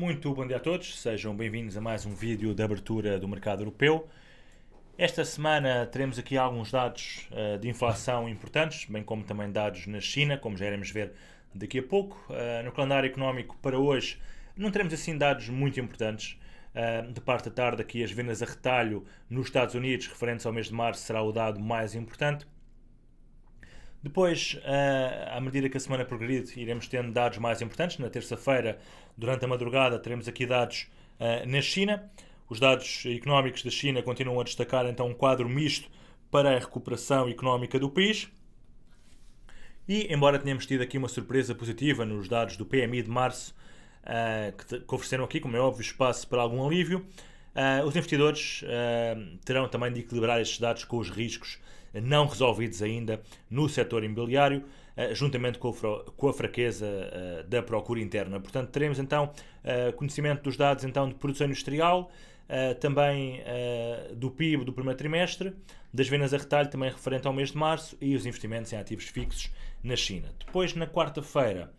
Muito bom dia a todos, sejam bem-vindos a mais um vídeo de abertura do mercado europeu. Esta semana teremos aqui alguns dados uh, de inflação importantes, bem como também dados na China, como já iremos ver daqui a pouco. Uh, no calendário económico para hoje não teremos assim dados muito importantes. Uh, de parte da tarde aqui as vendas a retalho nos Estados Unidos referentes ao mês de março será o dado mais importante. Depois, uh, à medida que a semana progride, iremos tendo dados mais importantes. Na terça-feira, durante a madrugada, teremos aqui dados uh, na China. Os dados económicos da China continuam a destacar então um quadro misto para a recuperação económica do país. E, embora tenhamos tido aqui uma surpresa positiva nos dados do PMI de março, uh, que, que ofereceram aqui, como é óbvio, espaço para algum alívio, Uh, os investidores uh, terão também de equilibrar estes dados com os riscos não resolvidos ainda no setor imobiliário, uh, juntamente com, com, a fraqueza da procura interna. Portanto, teremos então conhecimento dos dados então de produção industrial, também do PIB do primeiro trimestre, das vendas a retalho também referente ao mês de março e os investimentos em ativos fixos na China. Depois, na quarta-feira,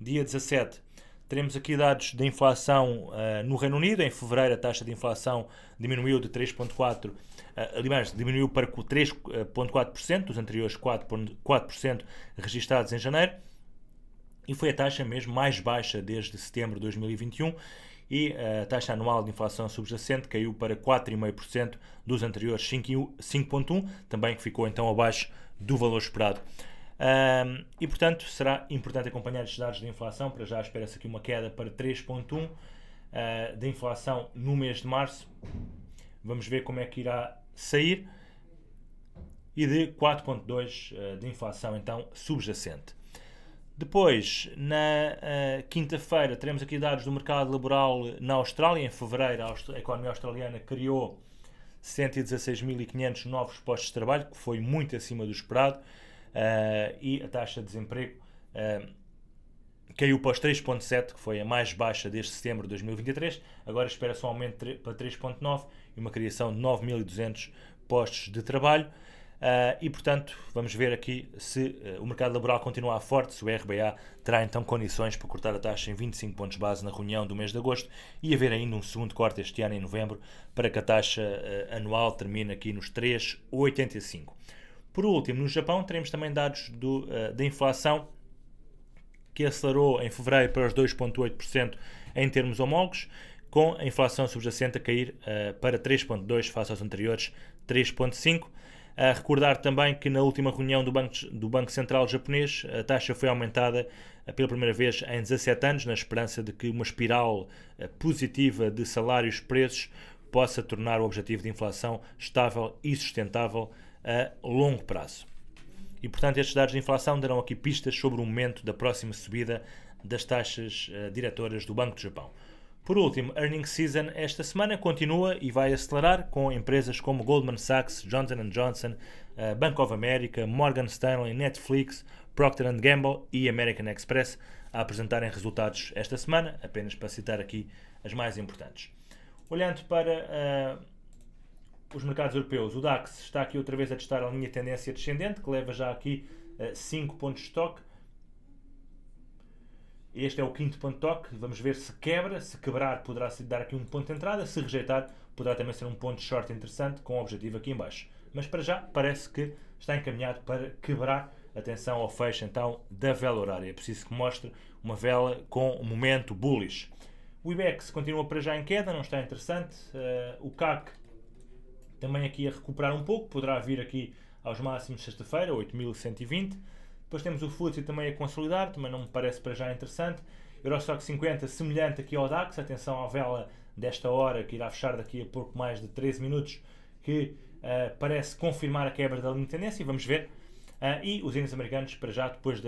dia 17, Teremos aqui dados de inflação uh, no Reino Unido. Em fevereiro, a taxa de inflação diminuiu de 3,4%, uh, aliás, diminuiu para 3,4%, dos anteriores 4% registados em janeiro. E foi a taxa mesmo mais baixa desde setembro de 2021 e eh, a taxa anual de inflação subjacente caiu para 4,5% dos anteriores 5,1%, também que ficou então abaixo do valor esperado. Um, e, portanto, será importante acompanhar estes dados de inflação. Para já espera-se aqui uma queda para 3,1% uh, ah, de inflação no mês de março. Vamos ver como é que irá sair. E de 4,2% uh, ah, de inflação, então, subjacente. Depois, na uh, quinta-feira, teremos aqui dados do mercado laboral na Austrália. Em fevereiro, a economia australiana criou 116.500 novos postos de trabalho, que foi muito acima do esperado uh, e a taxa de desemprego uh, caiu para os 3,7, que foi a mais baixa desde setembro de 2023. Agora espera-se um aumento para 3,9 e uma criação de 9.200 postos de trabalho. Uh, e portanto, vamos ver aqui se uh, o mercado laboral continuar forte, se o RBA terá então condições para cortar a taxa em 25 pontos base na reunião do mês de agosto e haver ainda um segundo corte este ano em novembro para que a taxa uh, anual termine aqui nos 3,85. Por último, no Japão teremos também dados do, uh, da inflação que acelerou em fevereiro para os 2,8% em termos homólogos, com a inflação subjacente a cair uh, para 3,2% face aos anteriores 3,5%. A recordar também que na última reunião do Banco, do Banco Central japonês a taxa foi aumentada eh, pela primeira vez em 17 anos, na esperança de que uma espiral positiva de salários-preços possa tornar o objetivo de inflação estável e sustentável a longo prazo. E, portanto, estes dados de inflação darão aqui pistas sobre o momento da próxima subida das taxas uh, diretoras do Banco do Japão. Por último, earnings season esta semana continua e vai acelerar com empresas como Goldman Sachs, Johnson Johnson, uh, Bank of America, Morgan Stanley, Netflix, Procter Gamble e American Express a apresentarem resultados esta semana, apenas para citar aqui as mais importantes. Olhando para uh, os mercados europeus. O DAX está aqui outra vez a testar a linha tendência descendente, que leva já aqui 5 pontos de toque. Este é o quinto ponto de toque. Vamos ver se quebra. Se quebrar, poderá dar aqui um ponto de entrada. Se rejeitar, poderá também ser um ponto de short interessante, com o objetivo aqui embaixo. Mas para já, parece que está encaminhado para quebrar. Atenção ao fecho, então, da vela horária. É preciso que mostre uma vela com um momento bullish. O IBEX continua para já em queda, não está interessante. Uh, o CAC também aqui a recuperar um pouco, poderá vir aqui aos máximos sexta-feira, 8.120. Depois temos o FTSE também a consolidar, também não me parece para já interessante. Eurostock 50 semelhante aqui ao DAX, atenção à vela desta hora que irá fechar daqui a pouco mais de 13 minutos, que uh, parece confirmar a quebra da linha de tendência, vamos ver. Uh, e os índices americanos, para já, depois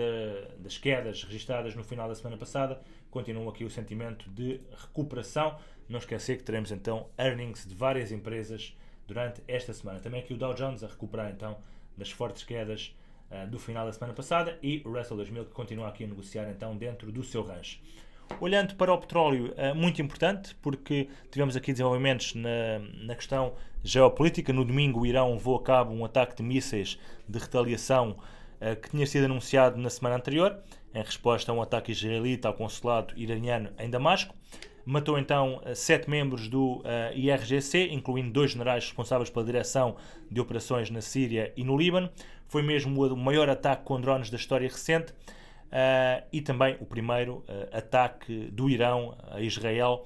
das quedas registradas no final da semana passada, continuam aqui o sentimento de recuperação. Não esquecer que teremos então earnings de várias empresas durante esta semana. Também aqui o Dow Jones a recuperar então das fortes quedas uh, do final da semana passada e o Russell 2000 que continua aqui a negociar então dentro do seu range. Olhando para o petróleo, é muito importante, porque tivemos aqui desenvolvimentos na, na questão geopolítica. No domingo, o Irão levou a cabo um ataque de mísseis de retaliação uh, que tinha sido anunciado na semana anterior, em resposta a um ataque israelita ao consulado iraniano em Damasco matou então eh, sete membros do uh, eh, IRGC, incluindo dois generais responsáveis pela direção de operações na Síria e no Líbano. Foi mesmo o maior ataque com drones da história recente uh, e também o primeiro uh, ataque do Irão a Israel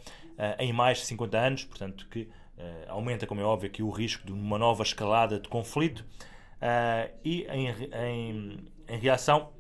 em mais de 50 anos, portanto que aumenta, como é óbvio, aqui o risco de uma nova escalada de conflito. e em, em, em reação,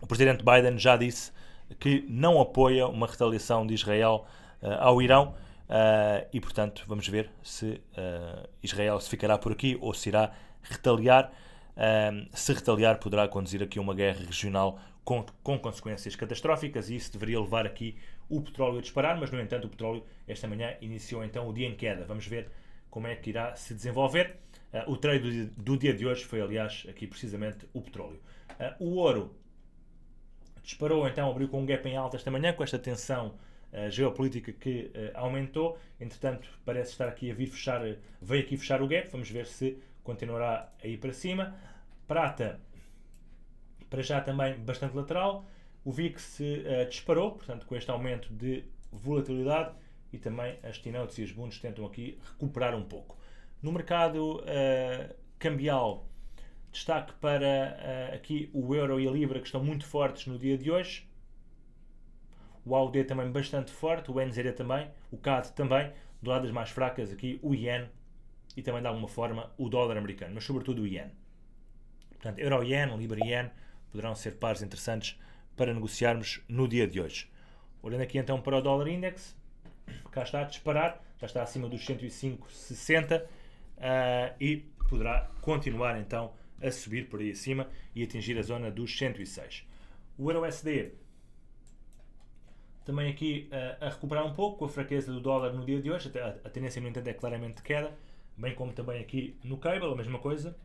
o presidente Biden já disse que não apoia uma retaliação de Israel eh, ao Irão. Eh, e portanto, vamos ver se eh, Israel se ficará por aqui ou se irá retaliar. Ehm, se retaliar, poderá conduzir aqui uma guerra regional com, com, consequências catastróficas e isso deveria levar aqui o petróleo a disparar, mas no entanto o petróleo esta manhã iniciou então o dia em queda. Vamos ver como é que irá se desenvolver. Uh, o trade do dia, do, dia de hoje foi aliás aqui precisamente o petróleo. Uh, o ouro disparou então, abriu com um gap em alta esta manhã com esta tensão a eh, geopolítica que uh, aumentou. Entretanto, parece estar aqui a vir fechar, veio aqui fechar o gap. Vamos ver se continuará aí para cima. Prata, para já também bastante lateral. O VIX se uh, disparou, portanto, com este aumento de volatilidade e também as tinotes e os bundes tentam aqui recuperar um pouco. No mercado eh, cambial, destaque para aqui o euro e a libra que estão muito fortes no dia de hoje o AUD também bastante forte, o NZD também, o CAD também, do lado das mais fracas aqui o Yen e também de alguma forma o dólar americano, mas sobretudo o Yen. Portanto, Euro Yen, Libra Yen poderão ser pares interessantes para negociarmos no dia de hoje. Olhando aqui então para o dólar index, cá está a disparar, já está acima dos 105,60 uh, eh, e poderá continuar então a subir por aí acima e atingir a zona dos 106. O euro SD também aqui a, eh, a recuperar um pouco com a fraqueza do dólar no dia de hoje. A, a tendência, no entanto, é claramente de queda, bem como também aqui no cable, a mesma coisa.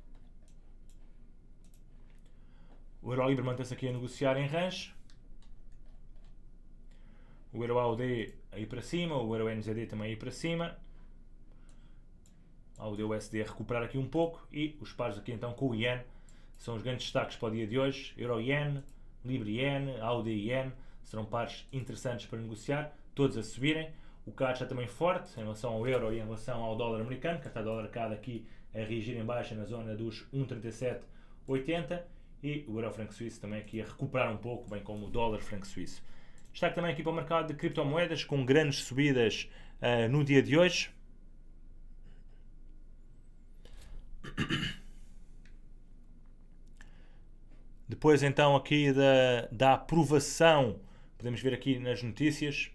O euro libra mantém-se aqui a negociar em range. O euro AUD aí para cima, o euro NZD também aí para cima. AUD USD a recuperar aqui um pouco e os pares aqui então com o Yen são os grandes destaques para o dia de hoje. Euro Yen, Libre Yen, AUD Yen serão pares interessantes para negociar, todos a subirem. O CAD está também forte em relação ao euro e em relação ao dólar americano, que está dólar cada aqui a reagir em baixa na zona dos 1,3780 e o euro franco suíço também aqui a recuperar um pouco, bem como o dólar franco suíço. Destaque também aqui para o mercado de criptomoedas, com grandes subidas uh, no dia de hoje. Depois então aqui da, da aprovação Podemos ver aqui nas notícias.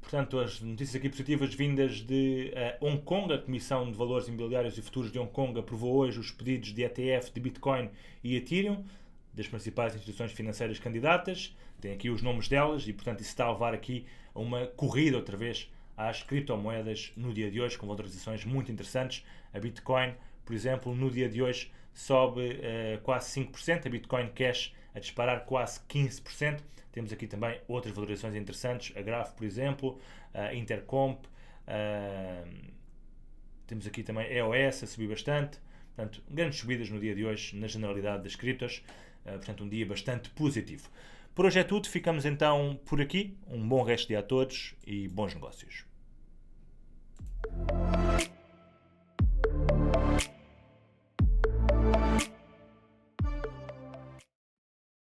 Portanto, as notícias aqui positivas vindas de uh, Hong Kong, a Comissão de Valores Imobiliários e Futuros de Hong Kong aprovou hoje os pedidos de ETF de Bitcoin e Ethereum das principais instituições financeiras candidatas. Tem aqui os nomes delas e, portanto, isso está a levar aqui a uma corrida outra vez às criptomoedas no dia de hoje, com valorizações muito interessantes. A Bitcoin por exemplo, no dia de hoje sobe uh, quase 5%, a Bitcoin Cash a disparar quase 15%. Temos aqui também outras valorações interessantes, a Graph, por exemplo, a Intercomp, uh, temos aqui também a EOS a subir bastante. Portanto, grandes subidas no dia de hoje na generalidade das criptos. Uh, portanto, um dia bastante positivo. Por hoje é tudo, ficamos então por aqui. Um bom resto de dia a todos e bons negócios.